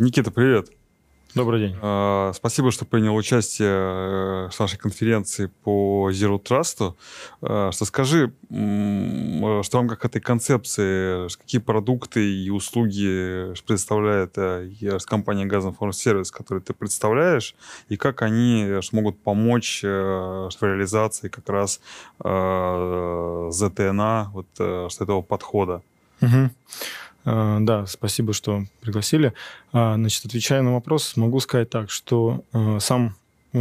Никита, привет. Добрый день. А, спасибо, что принял участие э, в нашей конференции по Zero Trust. А, что скажи, а, что вам как этой концепции, э, какие продукты и услуги э, предоставляет компания Газинформсервис, которую ты представляешь, и как они могут помочь в реализации как раз ZTNA, вот, этого подхода? Угу. Э, да, спасибо, что пригласили. Э, значит, отвечая на вопрос, могу сказать так, что э, сам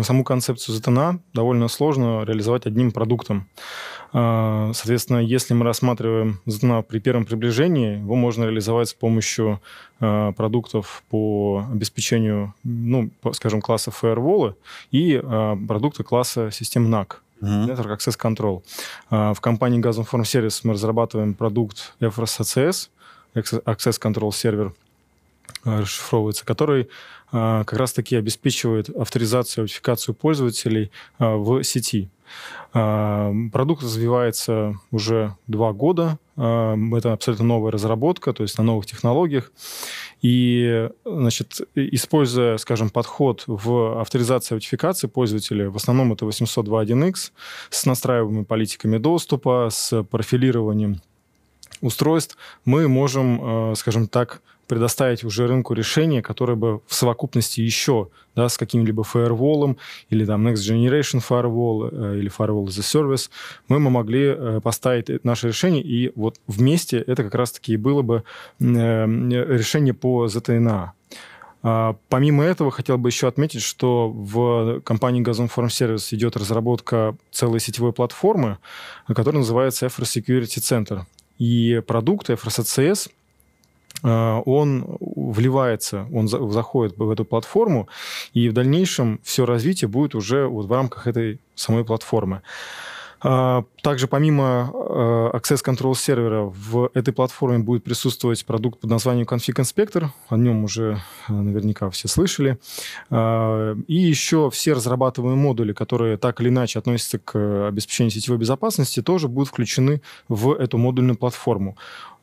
саму концепцию ЗТНА довольно сложно реализовать одним продуктом. Соответственно, если мы рассматриваем ЗТНА при первом приближении, его можно реализовать с помощью продуктов по обеспечению, ну, скажем, класса Firewall и продукта класса систем NAC. Uh-huh. Access Control. В компании Газонформ Сервис мы разрабатываем продукт FRSCS, Access Control сервер э, расшифровывается, который э, как раз-таки обеспечивает авторизацию, аутентификацию пользователей э, в сети. Продукт развивается уже два года. Это абсолютно новая разработка, то есть на новых технологиях. И, значит, используя, скажем, подход в авторизации аутентификации пользователя, в основном это 802.1x, с настраиваемыми политиками доступа, с профилированием устройств, мы можем, э, скажем так, предоставить уже рынку решение, которое бы в совокупности еще да, с каким-либо фаерволом или там Next Generation Firewall э, или Firewall as a Service, мы бы могли э, поставить наше решение, и вот вместе это как раз-таки и было бы решение по ZTNA. А, помимо этого, хотел бы еще отметить, что в компании «Газонформ Service идет разработка целой сетевой платформы, которая называется Security Center». И продукт FRCCS, э, он вливается, он заходит в эту платформу, и в дальнейшем все развитие будет уже вот в рамках этой самой платформы. А, также помимо а, Access Control сервера в этой платформе будет присутствовать продукт под названием Config Inspector. О нем уже а, наверняка все слышали. И еще все разрабатываемые модули, которые так или иначе относятся к обеспечению сетевой безопасности, тоже будут включены в эту модульную платформу.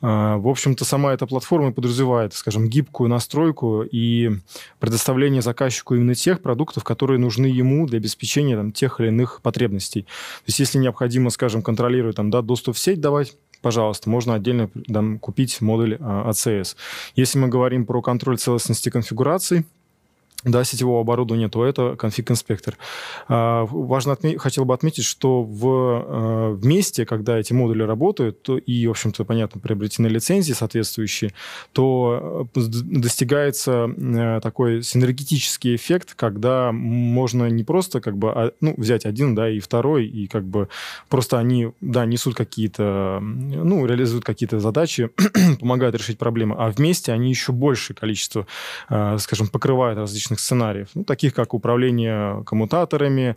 А, в общем-то, сама эта платформа подразумевает, скажем, гибкую настройку и предоставление заказчику именно тех продуктов, которые нужны ему для обеспечения там, тех или иных потребностей. То есть если необходимо, скажем, контролировать там, да, доступ в сеть давать, пожалуйста, можно отдельно там, купить модуль ACS. А, если мы говорим про контроль целостности конфигурации, да, сетевого оборудования, то это конфиг-инспектор. А, важно отметить, хотел бы отметить, что в, а, в месте, когда эти модули работают, то и, в общем-то, понятно, приобретены лицензии соответствующие, то э, достигается э, такой синергетический эффект, когда можно не просто как бы а, ну, взять один, да, и второй, и как бы просто они, да, несут какие-то, ну, реализуют какие-то задачи, помогают решить проблемы, а вместе они еще большее количество, э, скажем, покрывают различные различных сценариев, ну, таких как управление коммутаторами,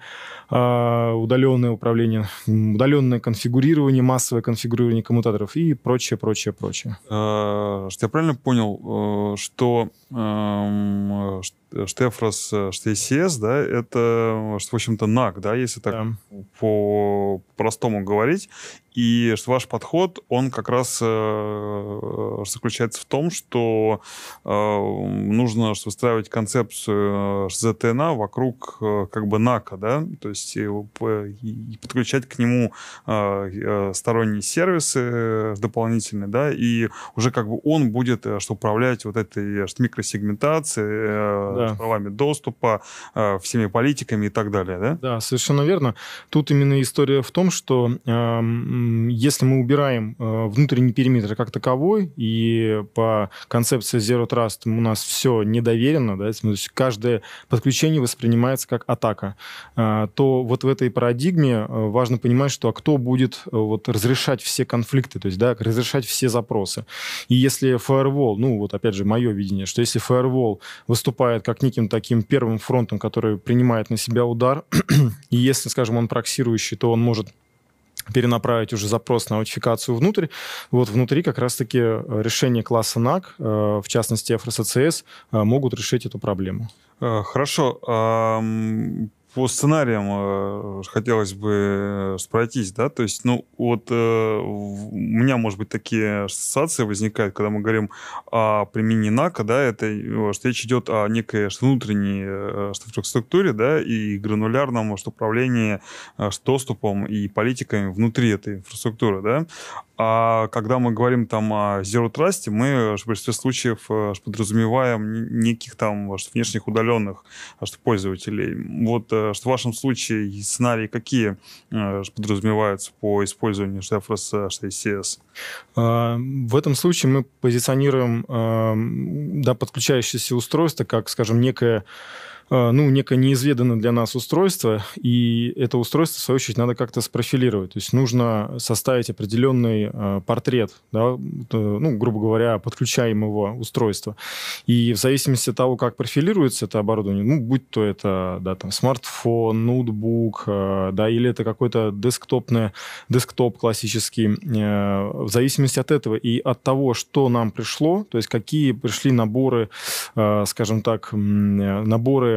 а, удаленное управление, удаленное конфигурирование, массовое конфигурирование коммутаторов и прочее, прочее, прочее. А, что я правильно понял, э, что эм, э, Штефрос HTCS, э, да, это, э, в общем-то, NAC, да, если так да. по-простому говорить. И что ваш подход, он как раз э, заключается в том, что э, нужно выстраивать концепцию ZTNA э, вокруг э, как бы НАКа, да, то есть и, и подключать к нему э, сторонние сервисы дополнительные, да, и уже как бы он будет что управлять вот этой что микросегментацией, э, да да. правами доступа, э, всеми политиками и так далее, да? Да, совершенно верно. Тут именно история в том, что э, если мы убираем э, внутренний периметр как таковой, и по концепции Zero Trust у нас все недоверено, да, то есть каждое подключение воспринимается как атака, э, то вот в этой парадигме э, важно понимать, что а кто будет э, вот разрешать все конфликты, то есть, да, разрешать все запросы. И если firewall, ну вот опять же мое видение, что если firewall выступает как неким таким первым фронтом, который принимает на себя удар. И если, скажем, он проксирующий, то он может перенаправить уже запрос на аутификацию внутрь. Вот внутри как раз-таки э, решения класса NAC, э, в частности FRSCS, э, могут решить эту проблему. Хорошо по сценариям э, хотелось бы э, пройтись, да, то есть, ну, вот э, у меня, может быть, такие ассоциации возникают, когда мы говорим о применении НАКа, да, это, э, что речь идет о некой внутренней э, структуре, да, и гранулярном что управлении э, с доступом и политиками внутри этой инфраструктуры, да, а когда мы говорим там о Zero Trust, мы в большинстве случаев э, подразумеваем неких там внешних удаленных пользователей. Вот Э, в вашем случае сценарии какие э, подразумеваются по использованию JFRS 6 а, В этом случае мы позиционируем эм, да, подключающееся устройство как, скажем, некое Э, ну, некое неизведанное для нас устройство, и это устройство, в свою очередь, надо как-то спрофилировать. То есть нужно составить определенный э, портрет, да, э, ну, грубо говоря, подключаемого устройства. И в зависимости от того, как профилируется это оборудование, ну, будь то это, да, там, смартфон, ноутбук, э, да, или это какой-то десктопный, десктоп классический, э, в зависимости от этого и от того, что нам пришло, то есть какие пришли наборы, э, скажем так, наборы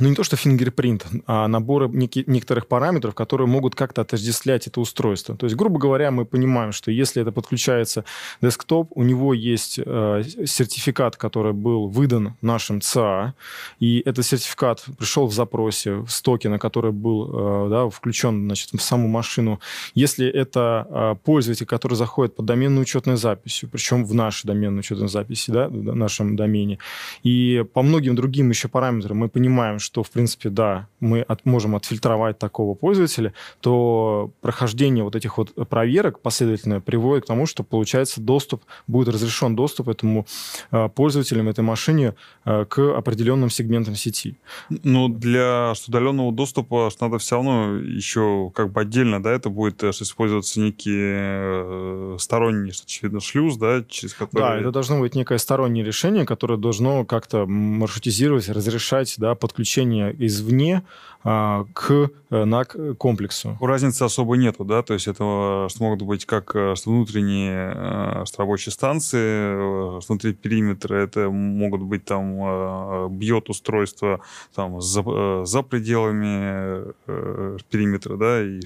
ну не то что фингерпринт, а наборы неки- некоторых параметров, которые могут как-то отождествлять это устройство. То есть, грубо говоря, мы понимаем, что если это подключается десктоп, у него есть э, сертификат, который был выдан нашим ЦА, и этот сертификат пришел в запросе в стоке, на который был э, да, включен значит, в саму машину. Если это э, пользователь, который заходит под доменную учетную запись, причем в нашей доменной учетной записи, да, в нашем домене, и по многим другим еще параметрам мы понимаем, что, в принципе, да, мы от, можем отфильтровать такого пользователя, то прохождение вот этих вот проверок последовательно приводит к тому, что получается доступ, будет разрешен доступ этому э, пользователям, этой машине э, к определенным сегментам сети. Ну, для удаленного доступа надо все равно еще как бы отдельно, да, это будет э, использоваться некий э, сторонний, очевидно, шлюз, да, через который... Да, это должно быть некое стороннее решение, которое должно как-то маршрутизировать, разрешать, да, подключить привлечение извне а, к э, НАК-комплексу. Э, Разницы особо нету, да, то есть это э, могут быть как что внутренние что рабочие станции, что внутри периметра, это могут быть там бьет устройство там за, за пределами периметра, да, и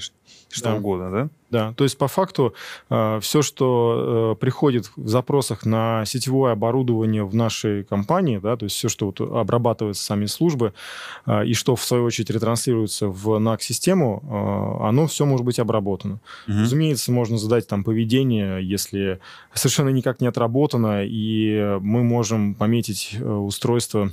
что да. угодно, да? Да, то есть по факту все, что приходит в запросах на сетевое оборудование в нашей компании, да, то есть все, что вот обрабатывается сами службы и что в свою очередь транслируется в NAC-систему, а, оно все может быть обработано. Угу. Разумеется, можно задать там поведение, если совершенно никак не отработано, и мы можем пометить э, устройство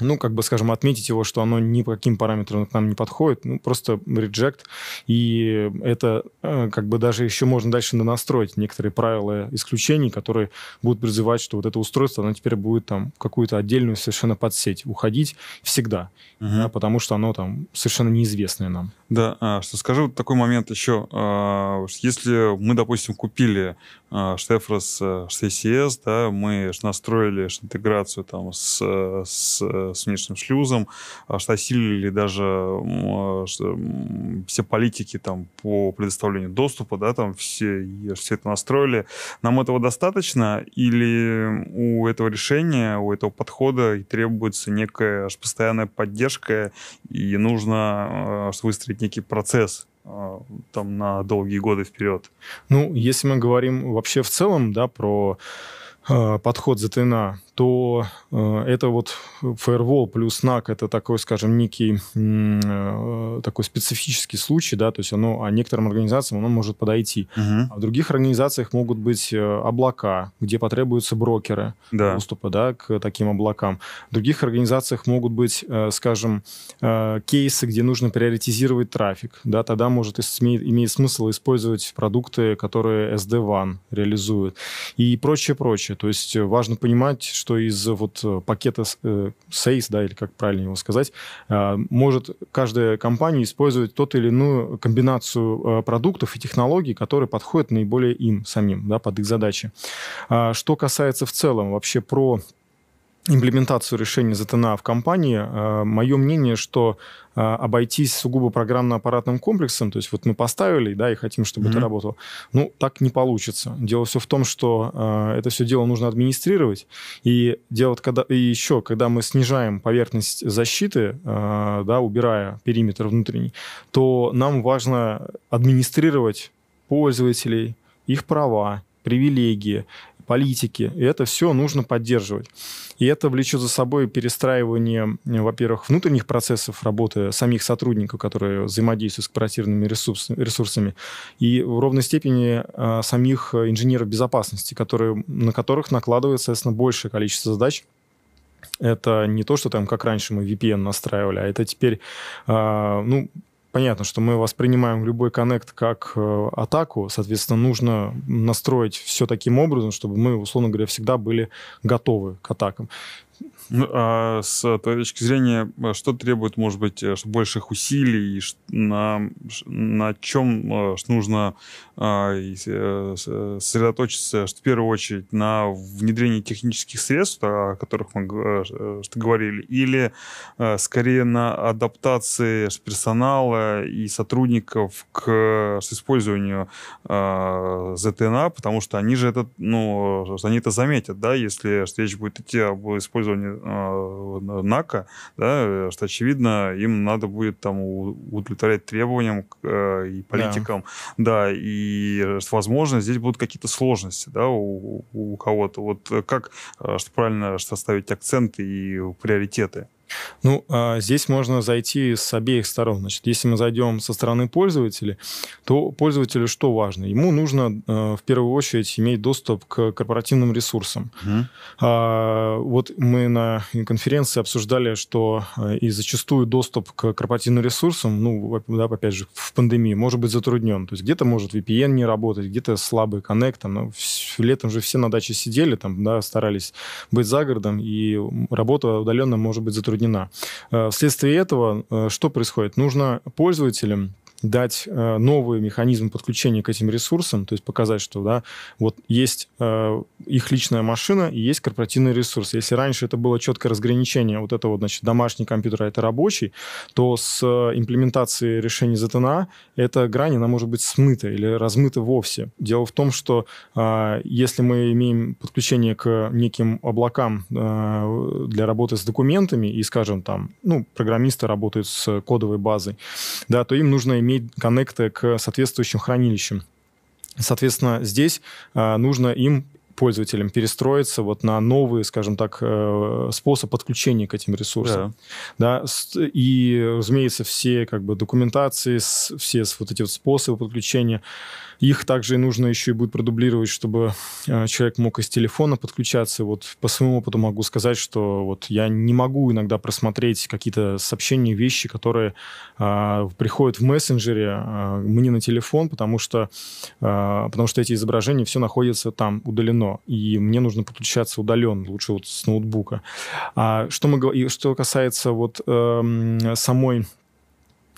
ну, как бы, скажем, отметить его, что оно ни по каким параметрам к нам не подходит, ну, просто reject, и это э, как бы даже еще можно дальше настроить некоторые правила исключений, которые будут призывать, что вот это устройство, оно теперь будет там какую-то отдельную совершенно подсеть уходить всегда, угу. да, потому что оно там совершенно неизвестное нам. Да, а, что скажу, вот такой момент еще. А, если мы, допустим, купили а, Штефрос э, CCS, да, мы настроили интеграцию там с, э, с с внешним шлюзом, а, что осилили даже а, все политики там по предоставлению доступа, да, там все, все это настроили. Нам этого достаточно или у этого решения, у этого подхода и требуется некая аж постоянная поддержка и нужно аж выстроить некий процесс, а, там на долгие годы вперед. Ну, если мы говорим вообще в целом, да, про э, подход ЗТНА, то э, это вот Firewall плюс NAC это такой, скажем, некий э, такой специфический случай, да, то есть оно, а некоторым организациям оно может подойти. Угу. А в других организациях могут быть э, облака, где потребуются брокеры да. доступа, да, к таким облакам. В других организациях могут быть, э, скажем, э, кейсы, где нужно приоритизировать трафик, да, тогда может имеет, имеет смысл использовать продукты, которые SD-WAN реализуют и прочее, прочее. То есть важно понимать, что что из э, вот э, пакета Сейс, э, да, или как правильно его сказать, может каждая компания использовать тот или иную комбинацию продуктов и технологий, которые подходят наиболее им самим, да, под их задачи. А что касается в целом вообще про имплементацию решений ZTNA в компании, э, мое мнение, что э, обойтись сугубо программно-аппаратным комплексом, то есть вот мы поставили, да, и хотим, чтобы mm-hmm. это работало, ну, так не получится. Дело все в том, что э, это все дело нужно администрировать, и, делать, когда, и еще, когда мы снижаем поверхность защиты, да, убирая периметр внутренний, то нам важно администрировать пользователей, их права, привилегии политики. И это все нужно поддерживать. И это влечет за собой перестраивание, во-первых, внутренних процессов работы самих сотрудников, которые взаимодействуют с корпоративными ресурсами, и в ровной степени а, самих инженеров безопасности, которые, на которых накладывается, соответственно, большее количество задач, это не то, что там, как раньше мы VPN настраивали, а это теперь, э, ну, Понятно, что мы воспринимаем любой коннект как э, атаку, соответственно, нужно настроить все таким образом, чтобы мы, условно говоря, всегда были готовы к атакам. Ну, а с твоей точки зрения, э, что требует, может быть, э, больших усилий, на, на чем э, нужно а, сосредоточиться, что в первую очередь на внедрении технических средств, о которых мы что говорили, или скорее на адаптации персонала и сотрудников к использованию ZNA, потому что они же это, ну, они это заметят, да, если речь будет идти об использовании Э, НАКО, да, э, что, очевидно, им надо будет там удовлетворять требованиям э, и политикам, да, да и, возможно, здесь будут какие-то сложности, да, у, у кого-то. Вот как, что правильно, что ставить акценты и приоритеты? Ну, а, здесь можно зайти с обеих сторон. Значит, если мы зайдем со стороны пользователя, то пользователю что важно? Ему нужно э, в первую очередь иметь доступ к корпоративным ресурсам. mm Вот мы на конференции обсуждали, что э, и зачастую доступ к корпоративным ресурсам, ну, да, опять же, в пандемии может быть затруднен. То есть где-то может VPN не работать, где-то слабый коннект. Но ну, летом же все на даче сидели, там, да, старались быть за городом, и работа удаленно может быть затруднена наводнена. Э, вследствие этого э, что происходит? Нужно пользователям дать э, новые механизмы подключения к этим ресурсам, то есть показать, что да, вот есть э, их личная машина и есть корпоративный ресурс. Если раньше это было четкое разграничение, вот это вот, значит, домашний компьютер, а это рабочий, то с э, имплементацией решений ЗТНА эта грань, она может быть смыта или размыта вовсе. Дело в том, что э, если мы имеем подключение к неким облакам э, для работы с документами и, скажем, там, ну, программисты работают с кодовой базой, да, то им нужно иметь иметь коннекты к соответствующим хранилищам. Соответственно, здесь э, нужно им пользователям перестроиться вот на новый, скажем так, э, способ подключения к этим ресурсам. Да. Да, и, разумеется, все как бы документации, все вот эти вот способы подключения, их также нужно еще и будет продублировать, чтобы э, человек мог из телефона подключаться. Вот по своему опыту могу сказать, что вот я не могу иногда просмотреть какие-то сообщения, вещи, которые э, приходят в мессенджере э, мне на телефон, потому что, э, потому что эти изображения все находятся там удалено, и мне нужно подключаться удаленно, лучше вот с ноутбука. А что, мы, что касается вот э, самой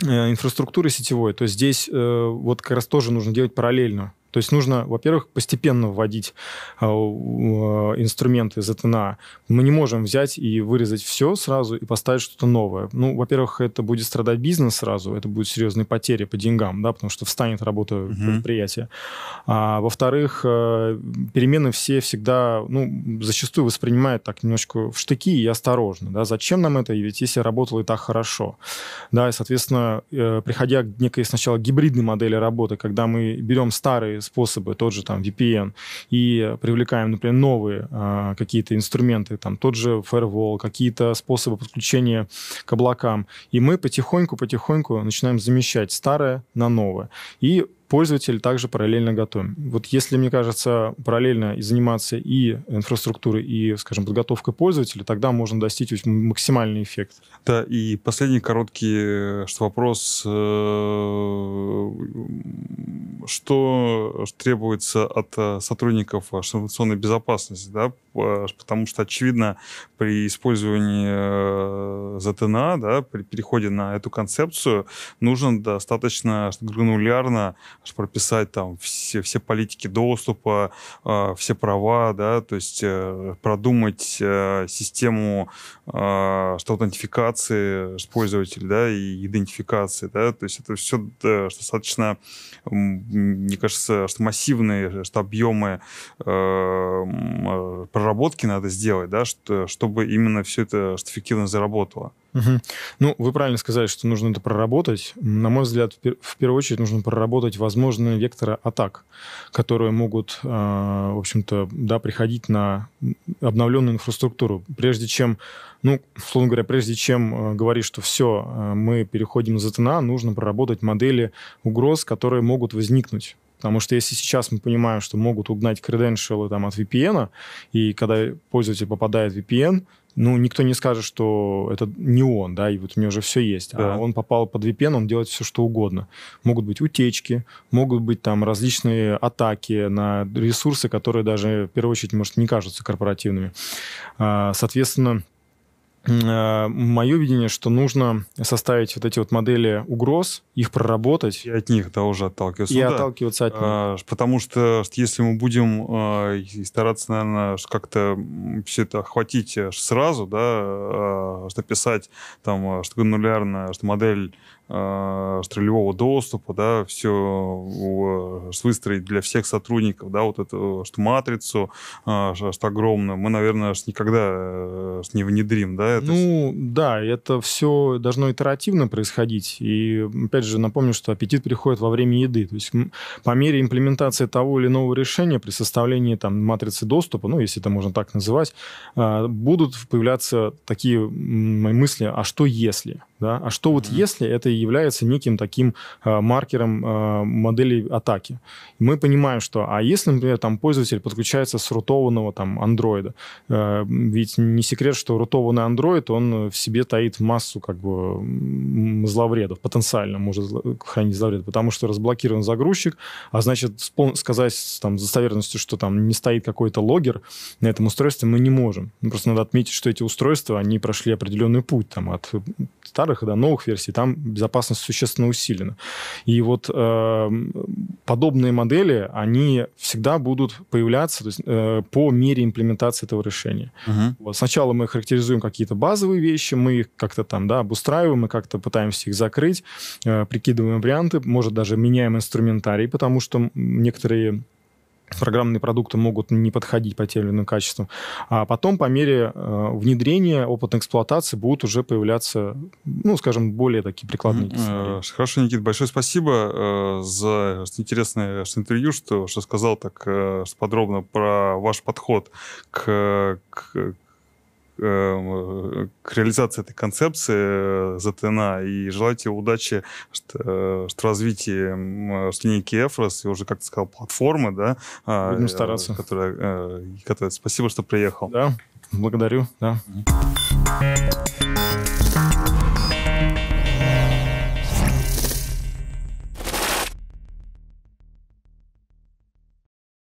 Э, инфраструктуры сетевой, то здесь э, вот как раз тоже нужно делать параллельно то есть нужно, во-первых, постепенно вводить э, э, инструменты ЗТНА. Мы не можем взять и вырезать все сразу и поставить что-то новое. Ну, во-первых, это будет страдать бизнес сразу, это будут серьезные потери по деньгам, да, потому что встанет работа Uh-huh. предприятия. А, во-вторых, э, перемены все всегда, ну, зачастую воспринимают так немножко в штыки и осторожно, да, зачем нам это, ведь если работало и так хорошо. Да, и, соответственно, э, приходя к некой сначала гибридной модели работы, когда мы берем старые способы, тот же там VPN, и привлекаем, например, новые э, какие-то инструменты, там тот же firewall, какие-то способы подключения к облакам, и мы потихоньку-потихоньку начинаем замещать старое на новое. И пользователя также параллельно готовим. Вот если, мне кажется, параллельно заниматься и инфраструктурой, и, скажем, подготовкой пользователя, тогда можно достичь максимальный эффект. Да, и последний короткий э, что вопрос. Э, что требуется от э, сотрудников информационной безопасности? Да? Потому что, очевидно, при использовании ЗТНА, да, при переходе на эту концепцию, нужно достаточно гранулярно прописать там все, все политики доступа, э, все права, да, то есть э, продумать э, систему э, что аутентификации пользователя, да, и идентификации, да, то есть это все да, достаточно, мне кажется, что массивные, что объемы э, э, проработки надо сделать, да, что, чтобы именно все это что эффективно заработало. Угу. Ну, вы правильно сказали, что нужно это проработать. На мой взгляд, в первую очередь нужно проработать возможные векторы атак, которые могут, а, в общем-то, да, приходить на обновленную инфраструктуру. Прежде чем, ну, условно говоря, прежде чем а, говорить, что все, а, мы переходим за ТНА, нужно проработать модели угроз, которые могут возникнуть Потому что если сейчас мы понимаем, что могут угнать креденшалы там, от VPN, и когда пользователь попадает в VPN, ну, никто не скажет, что это не он, да, и вот у него уже все есть. А да. А он попал под VPN, он делает все, что угодно. Могут быть утечки, могут быть там различные атаки на ресурсы, которые даже в первую очередь, может, не кажутся корпоративными. А, соответственно, Э, Мое видение, что нужно составить вот эти вот модели угроз, их проработать. И от них, да, уже отталкиваться. И ну, да. отталкиваться от них. А, потому что если мы будем а, стараться, наверное, как-то все это охватить э, сразу, да, а, что писать там, э, что гранулярно, что модель Э, стрелевого доступа, да, все э, выстроить для всех сотрудников, да, вот эту что матрицу, э, что огромную, мы, наверное, никогда не внедрим, да? Это ну, да, это все должно итеративно происходить, и, опять же, напомню, что аппетит приходит во время еды, то есть по мере имплементации того или иного решения при составлении там матрицы доступа, ну, если это можно так называть, будут появляться такие мысли, а что если? Да? А что вот если это и является неким таким э, маркером э, а, модели атаки? Мы понимаем, что, а если, например, там пользователь подключается с рутованного там андроида, э, ведь не секрет, что рутованный андроид, он в себе таит массу как бы зловредов, потенциально может хранить зловред, потому что разблокирован загрузчик, а значит спол- сказать там с достоверностью, что там не стоит какой-то логер на этом устройстве мы не можем. Просто надо отметить, что эти устройства, они прошли определенный путь там от старого старых и до новых версий, там безопасность существенно усилена. И вот э, подобные модели, они всегда будут появляться то есть, э, по мере имплементации этого решения. uh Вот, сначала мы характеризуем какие-то базовые вещи, мы их как-то там да, обустраиваем, мы как-то пытаемся их закрыть, э, прикидываем варианты, может, даже меняем инструментарий, потому что некоторые программные продукты могут не подходить по тем или иным качествам. А потом, по мере э, внедрения, опыта эксплуатации будут уже появляться, ну, скажем, более такие прикладные mm-hmm. Хорошо, Никит, большое спасибо э, за интересное что интервью, что, что сказал так э, подробно про ваш подход к, к Э, к реализации этой концепции э, ЗТНА и желаю тебе удачи что, э, что развитии что линейки Эфрос и уже, как ты сказал, платформы, да? А, Будем стараться. Которая, которая... Спасибо, что приехал. Да, благодарю. Да. Mm-hmm.